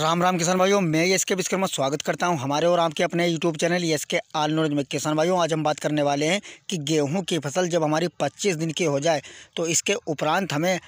राम राम किसान भाइयों मैं यस के विश्वकर्मा स्वागत करता हूं हमारे और आपके अपने यूट्यूब चैनल यस के आल नॉलेज में किसान भाइयों आज हम बात करने वाले हैं कि गेहूं की फसल जब हमारी 25 दिन की हो जाए तो इसके उपरांत हमें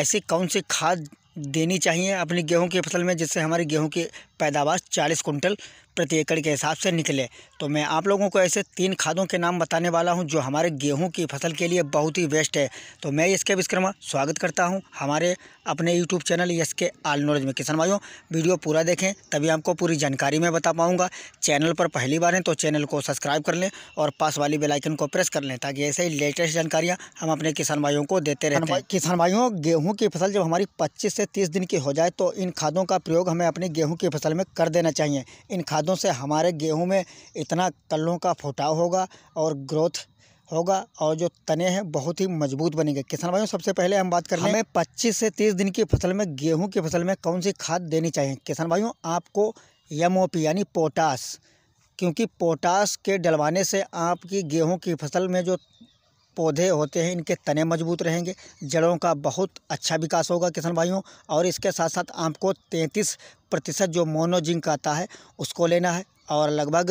ऐसी कौन सी खाद देनी चाहिए अपनी गेहूं की फसल में जिससे हमारी गेहूं की पैदावार चालीस कुंटल प्रति एकड़ के हिसाब से निकले तो मैं आप लोगों को ऐसे तीन खादों के नाम बताने वाला हूं जो हमारे गेहूं की फसल के लिए बहुत ही बेस्ट है तो मैं इसके विश्वकर्मा स्वागत करता हूं हमारे अपने यूट्यूब चैनल यस के आल नॉलेज में किसान भाइयों वीडियो पूरा देखें तभी आपको पूरी जानकारी मैं बता पाऊँगा चैनल पर पहली बार हैं तो चैनल को सब्सक्राइब कर लें और पास वाली बेलाइकन को प्रेस कर लें ताकि ऐसे ही लेटेस्ट जानकारियाँ हम अपने किसान भाइयों को देते रहें किसान भाइयों गेहूँ की फसल जब हमारी पच्चीस से तीस दिन की हो जाए तो इन खादों का प्रयोग हमें अपने गेहूँ की फसल फसल में कर देना चाहिए इन खादों से हमारे गेहूँ में इतना कल्लों का फुटाव होगा और ग्रोथ होगा और जो तने हैं बहुत ही मजबूत बनेंगे किसान भाइयों सबसे पहले हम बात कर रहे हैं पच्चीस से तीस दिन की फसल में गेहूँ की फसल में कौन सी खाद देनी चाहिए किसान भाइयों आपको एम यानी पोटास क्योंकि पोटास के डलवाने से आपकी गेहूं की फसल में जो पौधे होते हैं इनके तने मजबूत रहेंगे जड़ों का बहुत अच्छा विकास होगा किसान भाइयों और इसके साथ साथ आपको तैंतीस प्रतिशत जो मोनोजिंक आता है उसको लेना है और लगभग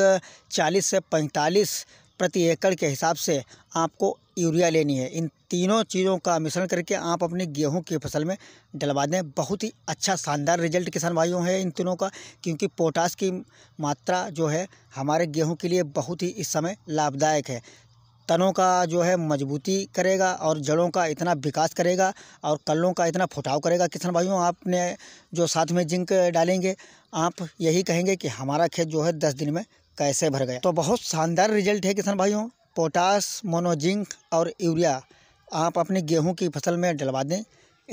चालीस से पैंतालीस प्रति एकड़ के हिसाब से आपको यूरिया लेनी है इन तीनों चीज़ों का मिश्रण करके आप अपने गेहूं की फसल में डलवा दें बहुत ही अच्छा शानदार रिजल्ट किसान भाइयों है इन तीनों का क्योंकि पोटास की मात्रा जो है हमारे गेहूं के लिए बहुत ही इस समय लाभदायक है तनों का जो है मजबूती करेगा और जड़ों का इतना विकास करेगा और कलों का इतना फुटाव करेगा किसान भाइयों आपने जो साथ में जिंक डालेंगे आप यही कहेंगे कि हमारा खेत जो है दस दिन में कैसे भर गया तो बहुत शानदार रिजल्ट है किसान भाइयों पोटास मोनोजिंक और यूरिया आप अपने गेहूं की फसल में डलवा दें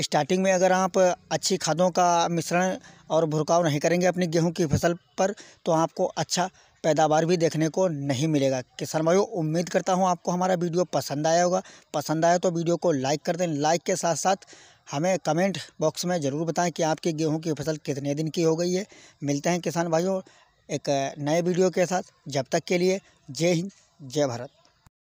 स्टार्टिंग में अगर आप अच्छी खादों का मिश्रण और भुरकाव नहीं करेंगे अपनी गेहूं की फसल पर तो आपको अच्छा पैदावार भी देखने को नहीं मिलेगा किसान भाइयों उम्मीद करता हूँ आपको हमारा वीडियो पसंद आया होगा पसंद आया तो वीडियो को लाइक कर दें लाइक के साथ साथ हमें कमेंट बॉक्स में ज़रूर बताएं कि आपकी गेहूं की फसल कितने दिन की हो गई है मिलते हैं किसान भाइयों एक नए वीडियो के साथ जब तक के लिए जय हिंद जय भारत